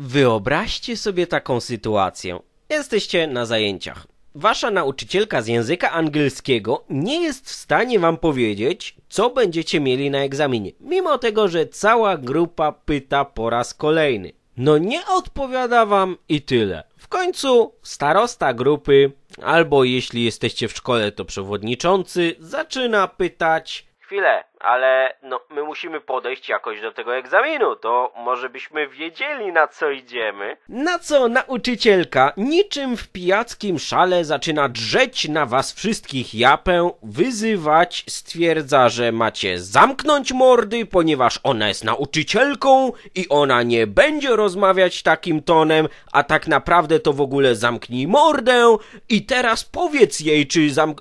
Wyobraźcie sobie taką sytuację. Jesteście na zajęciach. Wasza nauczycielka z języka angielskiego nie jest w stanie wam powiedzieć, co będziecie mieli na egzaminie, mimo tego, że cała grupa pyta po raz kolejny. No nie odpowiada wam i tyle. W końcu starosta grupy, albo jeśli jesteście w szkole, to przewodniczący, zaczyna pytać: Chwilę, ale no, my musimy podejść jakoś do tego egzaminu, to może byśmy wiedzieli na co idziemy. Na co nauczycielka niczym w pijackim szale zaczyna drzeć na was wszystkich japę, wyzywać, stwierdza, że macie zamknąć mordy, ponieważ ona jest nauczycielką i ona nie będzie rozmawiać takim tonem, a tak naprawdę to w ogóle zamknij mordę i teraz powiedz jej, czy,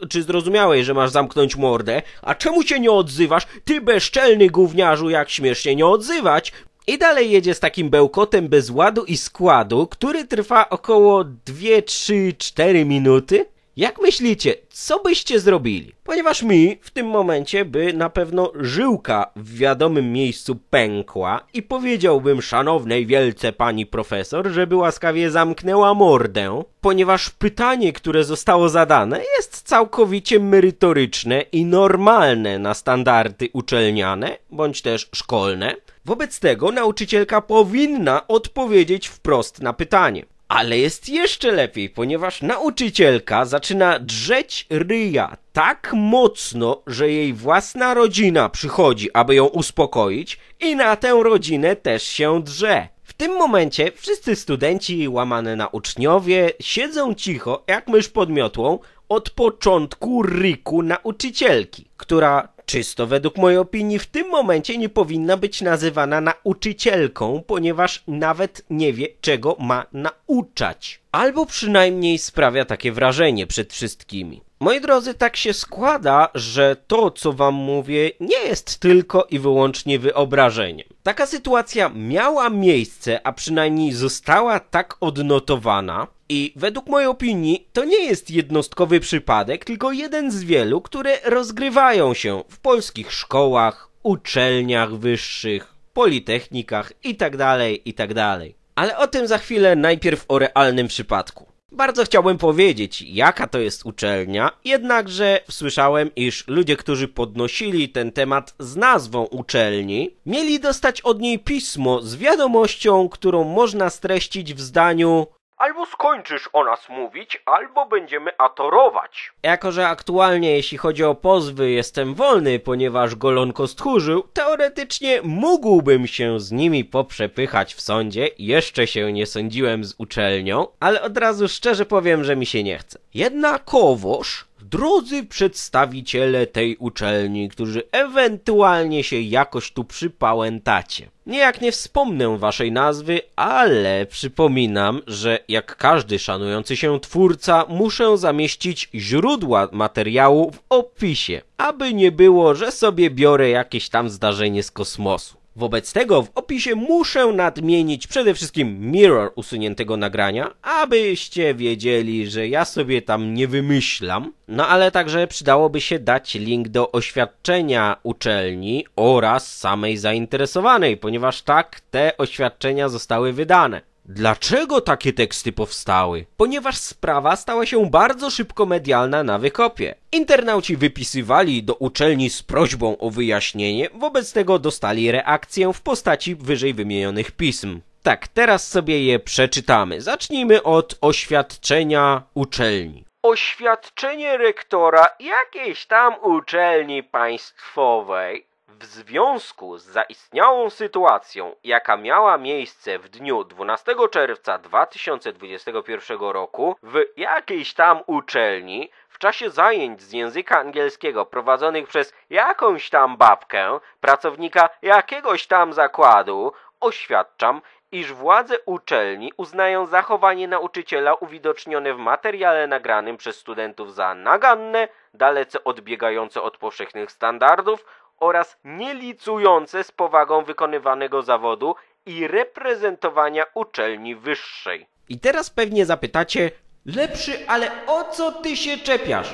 czy zrozumiałeś, że masz zamknąć mordę, a czemu się nie odzywasz, ty bezczelny gówniarzu, jak śmiesz się nie odzywać. I dalej jedzie z takim bełkotem bez ładu i składu, który trwa około 2, 3, 4 minuty. Jak myślicie, co byście zrobili? Ponieważ mi w tym momencie by na pewno żyłka w wiadomym miejscu pękła i powiedziałbym szanownej wielce pani profesor, żeby łaskawie zamknęła mordę, ponieważ pytanie, które zostało zadane jest całkowicie merytoryczne i normalne na standardy uczelniane bądź też szkolne. Wobec tego nauczycielka powinna odpowiedzieć wprost na pytanie. Ale jest jeszcze lepiej, ponieważ nauczycielka zaczyna drzeć ryja tak mocno, że jej własna rodzina przychodzi, aby ją uspokoić i na tę rodzinę też się drze. W tym momencie wszyscy studenci, łamane na uczniowie, siedzą cicho jak mysz podmiotłą od początku ryku nauczycielki, która czysto według mojej opinii w tym momencie nie powinna być nazywana nauczycielką, ponieważ nawet nie wie, czego ma nauczać. Albo przynajmniej sprawia takie wrażenie przed wszystkimi. Moi drodzy, tak się składa, że to, co wam mówię, nie jest tylko i wyłącznie wyobrażeniem. Taka sytuacja miała miejsce, a przynajmniej została tak odnotowana, i według mojej opinii to nie jest jednostkowy przypadek, tylko jeden z wielu, które rozgrywają się w polskich szkołach, uczelniach wyższych, politechnikach itd., tak itd. Tak Ale o tym za chwilę najpierw o realnym przypadku. Bardzo chciałbym powiedzieć, jaka to jest uczelnia, jednakże słyszałem, iż ludzie, którzy podnosili ten temat z nazwą uczelni, mieli dostać od niej pismo z wiadomością, którą można streścić w zdaniu Albo skończysz o nas mówić, albo będziemy atorować. Jako, że aktualnie jeśli chodzi o pozwy jestem wolny, ponieważ Golonko stchórzył, teoretycznie mógłbym się z nimi poprzepychać w sądzie, jeszcze się nie sądziłem z uczelnią, ale od razu szczerze powiem, że mi się nie chce. Jednakowoż, drodzy przedstawiciele tej uczelni, którzy ewentualnie się jakoś tu przypałętacie. jak nie wspomnę waszej nazwy, ale przypominam, że jak każdy szanujący się twórca, muszę zamieścić źródła materiału w opisie, aby nie było, że sobie biorę jakieś tam zdarzenie z kosmosu. Wobec tego w opisie muszę nadmienić przede wszystkim mirror usuniętego nagrania, abyście wiedzieli, że ja sobie tam nie wymyślam. No ale także przydałoby się dać link do oświadczenia uczelni oraz samej zainteresowanej, ponieważ tak te oświadczenia zostały wydane. Dlaczego takie teksty powstały? Ponieważ sprawa stała się bardzo szybko medialna na wykopie. Internauci wypisywali do uczelni z prośbą o wyjaśnienie, wobec tego dostali reakcję w postaci wyżej wymienionych pism. Tak, teraz sobie je przeczytamy. Zacznijmy od oświadczenia uczelni. Oświadczenie rektora jakiejś tam uczelni państwowej w związku z zaistniałą sytuacją, jaka miała miejsce w dniu 12 czerwca 2021 roku w jakiejś tam uczelni, w czasie zajęć z języka angielskiego prowadzonych przez jakąś tam babkę, pracownika jakiegoś tam zakładu, oświadczam, iż władze uczelni uznają zachowanie nauczyciela uwidocznione w materiale nagranym przez studentów za naganne, dalece odbiegające od powszechnych standardów oraz nielicujące z powagą wykonywanego zawodu i reprezentowania uczelni wyższej. I teraz pewnie zapytacie, lepszy, ale o co ty się czepiasz?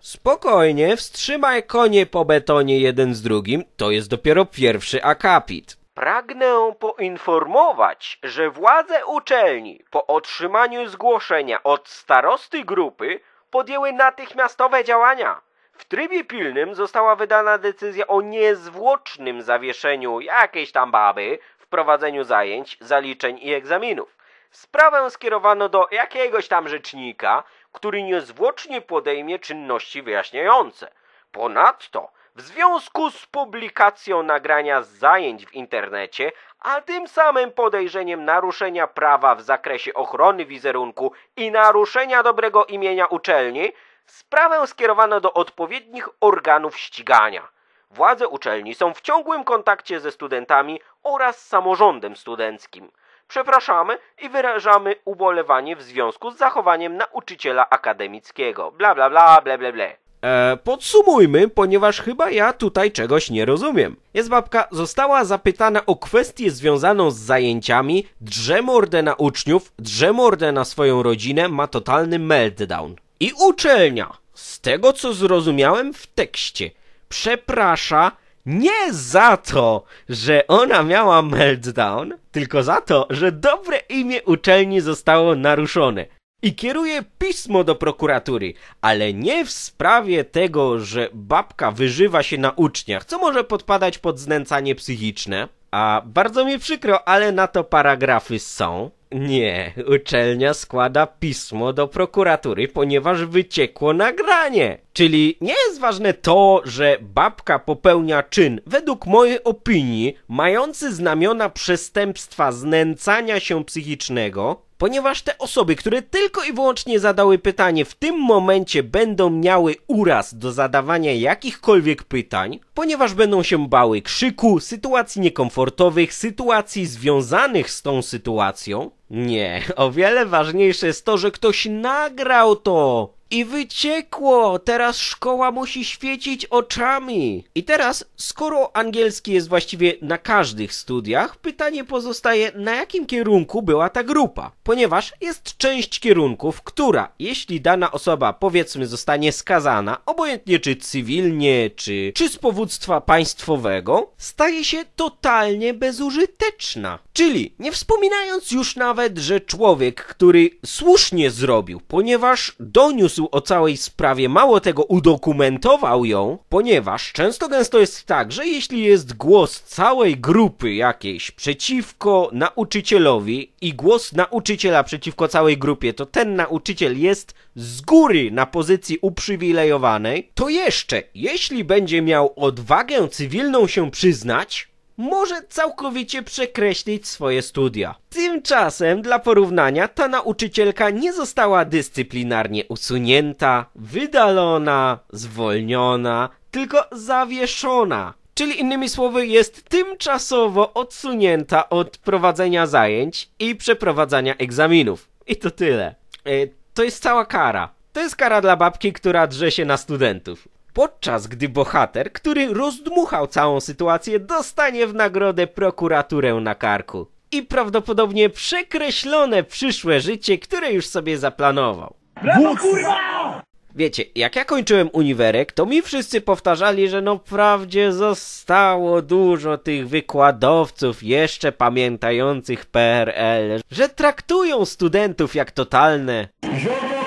Spokojnie, wstrzymaj konie po betonie jeden z drugim, to jest dopiero pierwszy akapit. Pragnę poinformować, że władze uczelni po otrzymaniu zgłoszenia od starosty grupy podjęły natychmiastowe działania w trybie pilnym została wydana decyzja o niezwłocznym zawieszeniu jakiejś tam baby w prowadzeniu zajęć, zaliczeń i egzaminów. Sprawę skierowano do jakiegoś tam rzecznika, który niezwłocznie podejmie czynności wyjaśniające. Ponadto, w związku z publikacją nagrania zajęć w internecie, a tym samym podejrzeniem naruszenia prawa w zakresie ochrony wizerunku i naruszenia dobrego imienia uczelni, Sprawę skierowano do odpowiednich organów ścigania. Władze uczelni są w ciągłym kontakcie ze studentami oraz samorządem studenckim. Przepraszamy i wyrażamy ubolewanie w związku z zachowaniem nauczyciela akademickiego. Bla bla bla, ble ble ble. E, podsumujmy, ponieważ chyba ja tutaj czegoś nie rozumiem. Jest babka została zapytana o kwestię związaną z zajęciami, drze mordę na uczniów, drze mordę na swoją rodzinę, ma totalny meltdown i uczelnia, z tego co zrozumiałem w tekście, przeprasza nie za to, że ona miała meltdown, tylko za to, że dobre imię uczelni zostało naruszone i kieruje pismo do prokuratury, ale nie w sprawie tego, że babka wyżywa się na uczniach, co może podpadać pod znęcanie psychiczne. A bardzo mi przykro, ale na to paragrafy są. Nie, uczelnia składa pismo do prokuratury, ponieważ wyciekło nagranie. Czyli nie jest ważne to, że babka popełnia czyn, według mojej opinii, mający znamiona przestępstwa znęcania się psychicznego, ponieważ te osoby, które tylko i wyłącznie zadały pytanie, w tym momencie będą miały uraz do zadawania jakichkolwiek pytań, ponieważ będą się bały krzyku, sytuacji niekomfortowych, sytuacji związanych z tą sytuacją. Nie, o wiele ważniejsze jest to, że ktoś nagrał to i wyciekło! Teraz szkoła musi świecić oczami! I teraz, skoro angielski jest właściwie na każdych studiach, pytanie pozostaje, na jakim kierunku była ta grupa? Ponieważ jest część kierunków, która, jeśli dana osoba, powiedzmy, zostanie skazana, obojętnie czy cywilnie, czy, czy z powództwa państwowego, staje się totalnie bezużyteczna. Czyli, nie wspominając już nawet, że człowiek, który słusznie zrobił, ponieważ doniósł o całej sprawie, mało tego udokumentował ją, ponieważ często gęsto jest tak, że jeśli jest głos całej grupy jakiejś przeciwko nauczycielowi i głos nauczyciela przeciwko całej grupie, to ten nauczyciel jest z góry na pozycji uprzywilejowanej, to jeszcze, jeśli będzie miał odwagę cywilną się przyznać, może całkowicie przekreślić swoje studia. Tymczasem, dla porównania, ta nauczycielka nie została dyscyplinarnie usunięta, wydalona, zwolniona, tylko zawieszona. Czyli innymi słowy jest tymczasowo odsunięta od prowadzenia zajęć i przeprowadzania egzaminów. I to tyle. E, to jest cała kara. To jest kara dla babki, która drze się na studentów. Podczas gdy bohater, który rozdmuchał całą sytuację, dostanie w nagrodę prokuraturę na karku i prawdopodobnie przekreślone przyszłe życie, które już sobie zaplanował. Brawo, kurwa! Wiecie, jak ja kończyłem uniwerek, to mi wszyscy powtarzali, że no prawdzie zostało dużo tych wykładowców jeszcze pamiętających PRL, że traktują studentów jak totalne...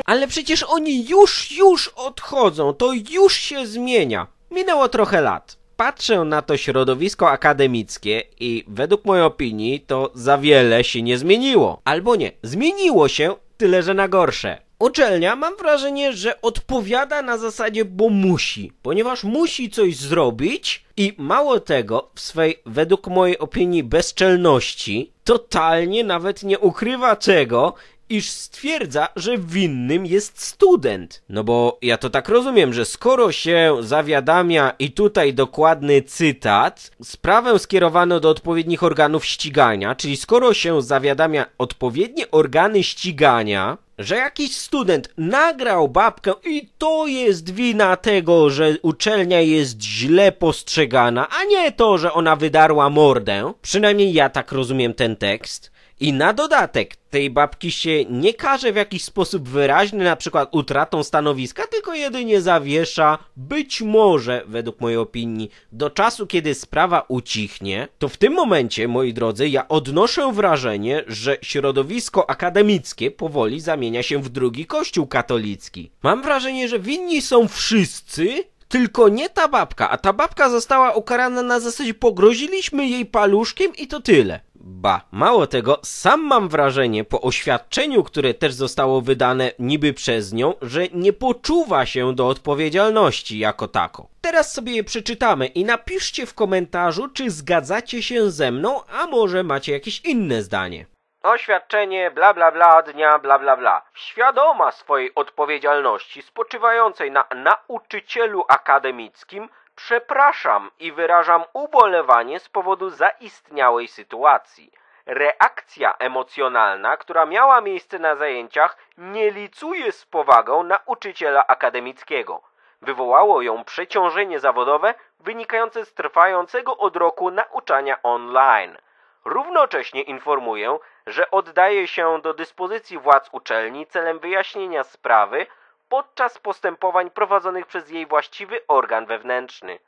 Ale przecież oni już, już odchodzą, to już się zmienia. Minęło trochę lat. Patrzę na to środowisko akademickie i według mojej opinii to za wiele się nie zmieniło. Albo nie, zmieniło się, tyle że na gorsze. Uczelnia mam wrażenie, że odpowiada na zasadzie, bo musi, ponieważ musi coś zrobić i mało tego, w swej, według mojej opinii, bezczelności, totalnie nawet nie ukrywa tego, iż stwierdza, że winnym jest student. No bo ja to tak rozumiem, że skoro się zawiadamia i tutaj dokładny cytat, sprawę skierowano do odpowiednich organów ścigania, czyli skoro się zawiadamia odpowiednie organy ścigania, że jakiś student nagrał babkę i to jest wina tego, że uczelnia jest źle postrzegana, a nie to, że ona wydarła mordę. Przynajmniej ja tak rozumiem ten tekst i na dodatek tej babki się nie każe w jakiś sposób wyraźny, na przykład utratą stanowiska, tylko jedynie zawiesza, być może, według mojej opinii, do czasu, kiedy sprawa ucichnie. To w tym momencie, moi drodzy, ja odnoszę wrażenie, że środowisko akademickie powoli zamienia się w drugi kościół katolicki. Mam wrażenie, że winni są wszyscy, tylko nie ta babka, a ta babka została ukarana na zasadzie pogroziliśmy jej paluszkiem i to tyle. Ba, mało tego, sam mam wrażenie po oświadczeniu, które też zostało wydane niby przez nią, że nie poczuwa się do odpowiedzialności jako tako. Teraz sobie je przeczytamy i napiszcie w komentarzu, czy zgadzacie się ze mną, a może macie jakieś inne zdanie. Oświadczenie bla bla bla dnia bla bla bla. Świadoma swojej odpowiedzialności spoczywającej na nauczycielu akademickim, Przepraszam i wyrażam ubolewanie z powodu zaistniałej sytuacji. Reakcja emocjonalna, która miała miejsce na zajęciach, nie licuje z powagą nauczyciela akademickiego. Wywołało ją przeciążenie zawodowe wynikające z trwającego od roku nauczania online. Równocześnie informuję, że oddaje się do dyspozycji władz uczelni celem wyjaśnienia sprawy podczas postępowań prowadzonych przez jej właściwy organ wewnętrzny.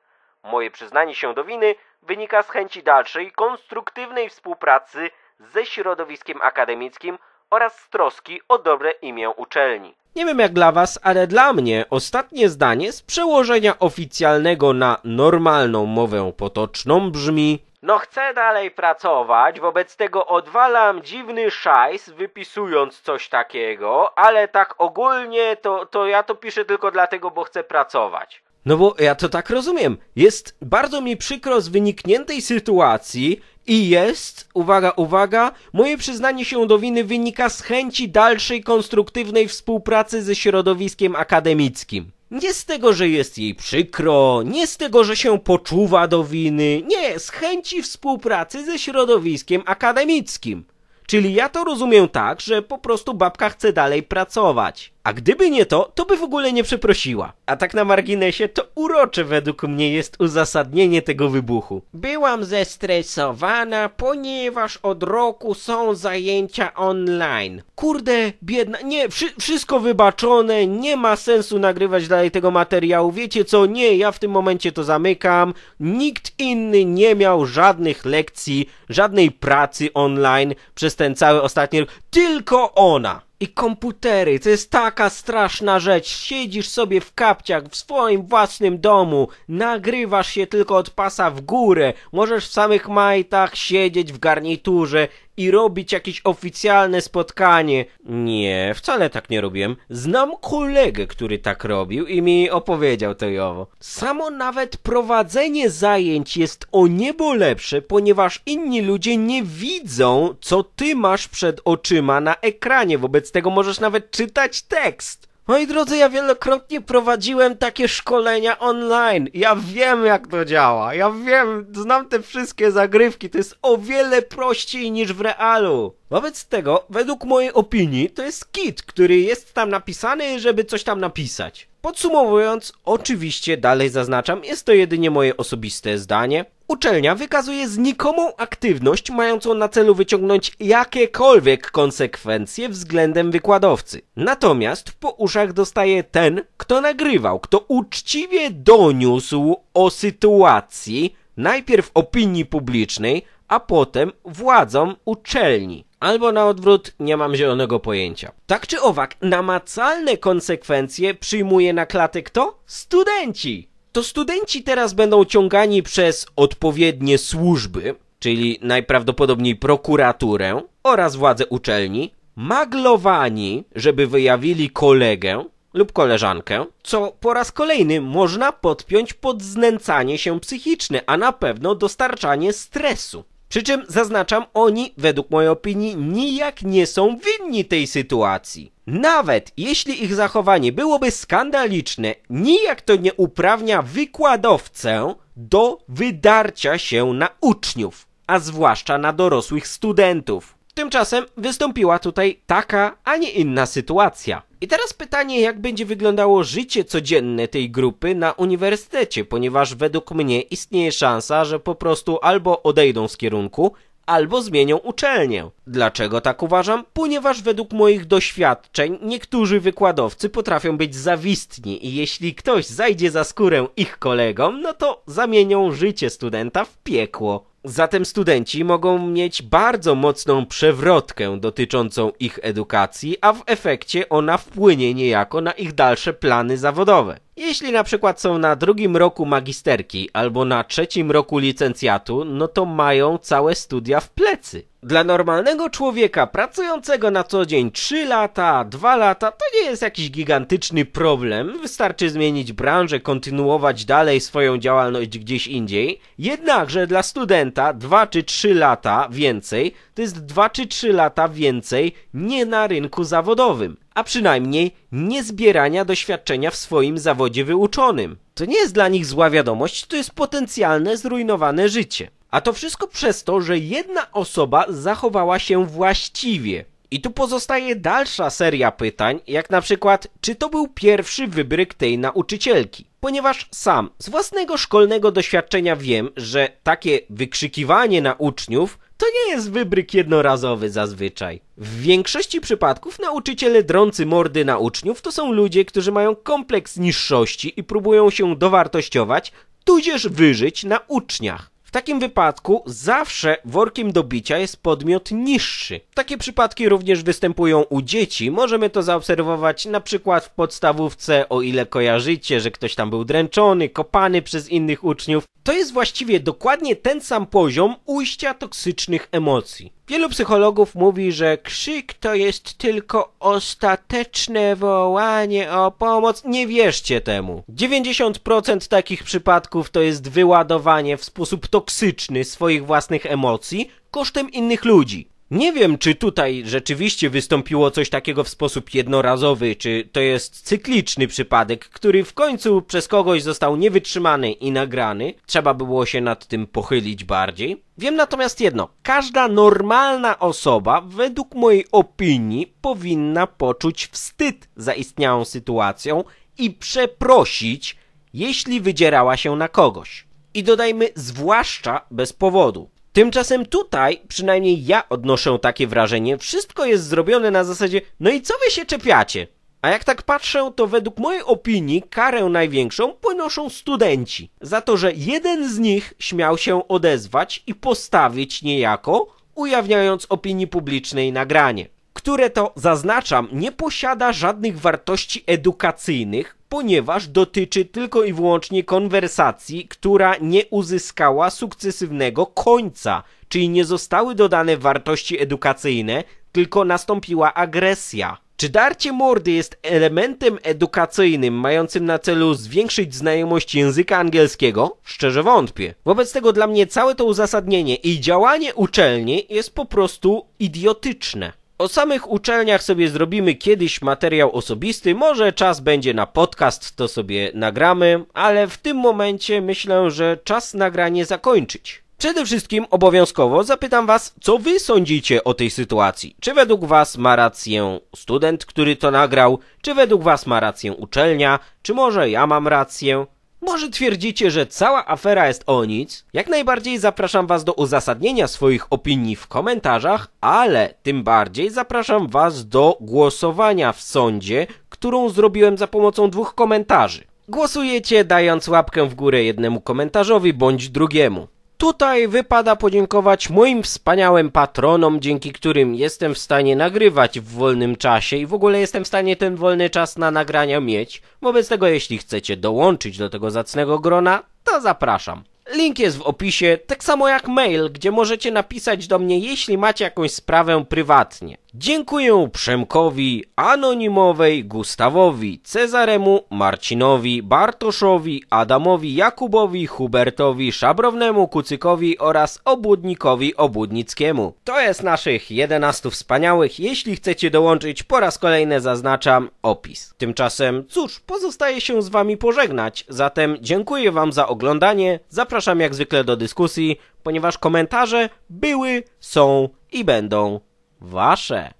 Moje przyznanie się do winy wynika z chęci dalszej, konstruktywnej współpracy ze środowiskiem akademickim oraz z troski o dobre imię uczelni. Nie wiem jak dla was, ale dla mnie ostatnie zdanie z przełożenia oficjalnego na normalną mowę potoczną brzmi no chcę dalej pracować, wobec tego odwalam dziwny szajs, wypisując coś takiego, ale tak ogólnie to, to ja to piszę tylko dlatego, bo chcę pracować. No bo ja to tak rozumiem. Jest bardzo mi przykro z wynikniętej sytuacji i jest, uwaga, uwaga, moje przyznanie się do winy wynika z chęci dalszej konstruktywnej współpracy ze środowiskiem akademickim. Nie z tego, że jest jej przykro, nie z tego, że się poczuwa do winy, nie, z chęci współpracy ze środowiskiem akademickim. Czyli ja to rozumiem tak, że po prostu babka chce dalej pracować. A gdyby nie to, to by w ogóle nie przeprosiła. A tak na marginesie, to urocze według mnie jest uzasadnienie tego wybuchu. Byłam zestresowana, ponieważ od roku są zajęcia online. Kurde, biedna. Nie, wszy wszystko wybaczone, nie ma sensu nagrywać dalej tego materiału. Wiecie co? Nie, ja w tym momencie to zamykam. Nikt inny nie miał żadnych lekcji, żadnej pracy online przez ten cały ostatni rok. Tylko ona i komputery. To jest taka straszna rzecz. Siedzisz sobie w kapciach w swoim własnym domu, nagrywasz się tylko od pasa w górę, możesz w samych majtach siedzieć w garniturze i robić jakieś oficjalne spotkanie. Nie, wcale tak nie robiłem. Znam kolegę, który tak robił i mi opowiedział to i owo. Samo nawet prowadzenie zajęć jest o niebo lepsze, ponieważ inni ludzie nie widzą, co ty masz przed oczyma na ekranie. Wobec tego możesz nawet czytać tekst. Moi drodzy, ja wielokrotnie prowadziłem takie szkolenia online. Ja wiem, jak to działa. Ja wiem, znam te wszystkie zagrywki. To jest o wiele prościej niż w realu. Wobec tego, według mojej opinii, to jest kit, który jest tam napisany, żeby coś tam napisać. Podsumowując, oczywiście dalej zaznaczam, jest to jedynie moje osobiste zdanie. Uczelnia wykazuje znikomą aktywność mającą na celu wyciągnąć jakiekolwiek konsekwencje względem wykładowcy. Natomiast po uszach dostaje ten, kto nagrywał, kto uczciwie doniósł o sytuacji najpierw opinii publicznej, a potem władzom uczelni. Albo na odwrót, nie mam zielonego pojęcia. Tak czy owak, namacalne konsekwencje przyjmuje na klatę kto? Studenci! to studenci teraz będą ciągani przez odpowiednie służby, czyli najprawdopodobniej prokuraturę oraz władze uczelni, maglowani, żeby wyjawili kolegę lub koleżankę, co po raz kolejny można podpiąć pod znęcanie się psychiczne, a na pewno dostarczanie stresu. Przy czym zaznaczam, oni, według mojej opinii, nijak nie są winni tej sytuacji. Nawet jeśli ich zachowanie byłoby skandaliczne, nijak to nie uprawnia wykładowcę do wydarcia się na uczniów, a zwłaszcza na dorosłych studentów. Tymczasem wystąpiła tutaj taka, a nie inna sytuacja. I teraz pytanie, jak będzie wyglądało życie codzienne tej grupy na uniwersytecie, ponieważ według mnie istnieje szansa, że po prostu albo odejdą z kierunku, albo zmienią uczelnię. Dlaczego tak uważam? Ponieważ według moich doświadczeń niektórzy wykładowcy potrafią być zawistni i jeśli ktoś zajdzie za skórę ich kolegom, no to zamienią życie studenta w piekło. Zatem studenci mogą mieć bardzo mocną przewrotkę dotyczącą ich edukacji, a w efekcie ona wpłynie niejako na ich dalsze plany zawodowe. Jeśli na przykład są na drugim roku magisterki albo na trzecim roku licencjatu, no to mają całe studia w plecy. Dla normalnego człowieka pracującego na co dzień 3 lata, 2 lata to nie jest jakiś gigantyczny problem. Wystarczy zmienić branżę, kontynuować dalej swoją działalność gdzieś indziej. Jednakże dla studenta 2 czy 3 lata więcej to jest 2 czy 3 lata więcej nie na rynku zawodowym, a przynajmniej nie zbierania doświadczenia w swoim zawodzie wyuczonym. To nie jest dla nich zła wiadomość, to jest potencjalne zrujnowane życie. A to wszystko przez to, że jedna osoba zachowała się właściwie. I tu pozostaje dalsza seria pytań, jak na przykład, czy to był pierwszy wybryk tej nauczycielki? Ponieważ sam z własnego szkolnego doświadczenia wiem, że takie wykrzykiwanie na uczniów to nie jest wybryk jednorazowy zazwyczaj. W większości przypadków nauczyciele drący mordy na uczniów to są ludzie, którzy mają kompleks niższości i próbują się dowartościować, tudzież wyżyć na uczniach. W takim wypadku zawsze workiem do bicia jest podmiot niższy. Takie przypadki również występują u dzieci. Możemy to zaobserwować na przykład w podstawówce, o ile kojarzycie, że ktoś tam był dręczony, kopany przez innych uczniów. To jest właściwie dokładnie ten sam poziom ujścia toksycznych emocji. Wielu psychologów mówi, że krzyk to jest tylko ostateczne wołanie o pomoc. Nie wierzcie temu. 90% takich przypadków to jest wyładowanie w sposób toksyczny swoich własnych emocji kosztem innych ludzi. Nie wiem, czy tutaj rzeczywiście wystąpiło coś takiego w sposób jednorazowy, czy to jest cykliczny przypadek, który w końcu przez kogoś został niewytrzymany i nagrany. Trzeba było się nad tym pochylić bardziej. Wiem natomiast jedno. Każda normalna osoba, według mojej opinii, powinna poczuć wstyd za istniałą sytuacją i przeprosić, jeśli wydzierała się na kogoś. I dodajmy, zwłaszcza bez powodu. Tymczasem tutaj, przynajmniej ja odnoszę takie wrażenie, wszystko jest zrobione na zasadzie, no i co wy się czepiacie? A jak tak patrzę, to według mojej opinii karę największą ponoszą studenci. Za to, że jeden z nich śmiał się odezwać i postawić niejako, ujawniając opinii publicznej nagranie które to, zaznaczam, nie posiada żadnych wartości edukacyjnych, ponieważ dotyczy tylko i wyłącznie konwersacji, która nie uzyskała sukcesywnego końca, czyli nie zostały dodane wartości edukacyjne, tylko nastąpiła agresja. Czy darcie mordy jest elementem edukacyjnym mającym na celu zwiększyć znajomość języka angielskiego? Szczerze wątpię. Wobec tego dla mnie całe to uzasadnienie i działanie uczelni jest po prostu idiotyczne. O samych uczelniach sobie zrobimy kiedyś materiał osobisty, może czas będzie na podcast, to sobie nagramy, ale w tym momencie myślę, że czas nagranie zakończyć. Przede wszystkim obowiązkowo zapytam Was, co Wy sądzicie o tej sytuacji. Czy według Was ma rację student, który to nagrał? Czy według Was ma rację uczelnia? Czy może ja mam rację? Może twierdzicie, że cała afera jest o nic? Jak najbardziej zapraszam Was do uzasadnienia swoich opinii w komentarzach, ale tym bardziej zapraszam Was do głosowania w sądzie, którą zrobiłem za pomocą dwóch komentarzy. Głosujecie dając łapkę w górę jednemu komentarzowi bądź drugiemu. Tutaj wypada podziękować moim wspaniałym patronom, dzięki którym jestem w stanie nagrywać w wolnym czasie i w ogóle jestem w stanie ten wolny czas na nagrania mieć. Wobec tego, jeśli chcecie dołączyć do tego zacnego grona, to zapraszam. Link jest w opisie, tak samo jak mail, gdzie możecie napisać do mnie, jeśli macie jakąś sprawę prywatnie. Dziękuję Przemkowi, Anonimowej, Gustawowi, Cezaremu, Marcinowi, Bartoszowi, Adamowi, Jakubowi, Hubertowi, Szabrownemu, Kucykowi oraz Obłudnikowi Obudnickiemu. To jest naszych 11 wspaniałych. Jeśli chcecie dołączyć, po raz kolejny zaznaczam opis. Tymczasem, cóż, pozostaje się z wami pożegnać, zatem dziękuję wam za oglądanie, zapraszam zapraszam jak zwykle do dyskusji, ponieważ komentarze były, są i będą wasze.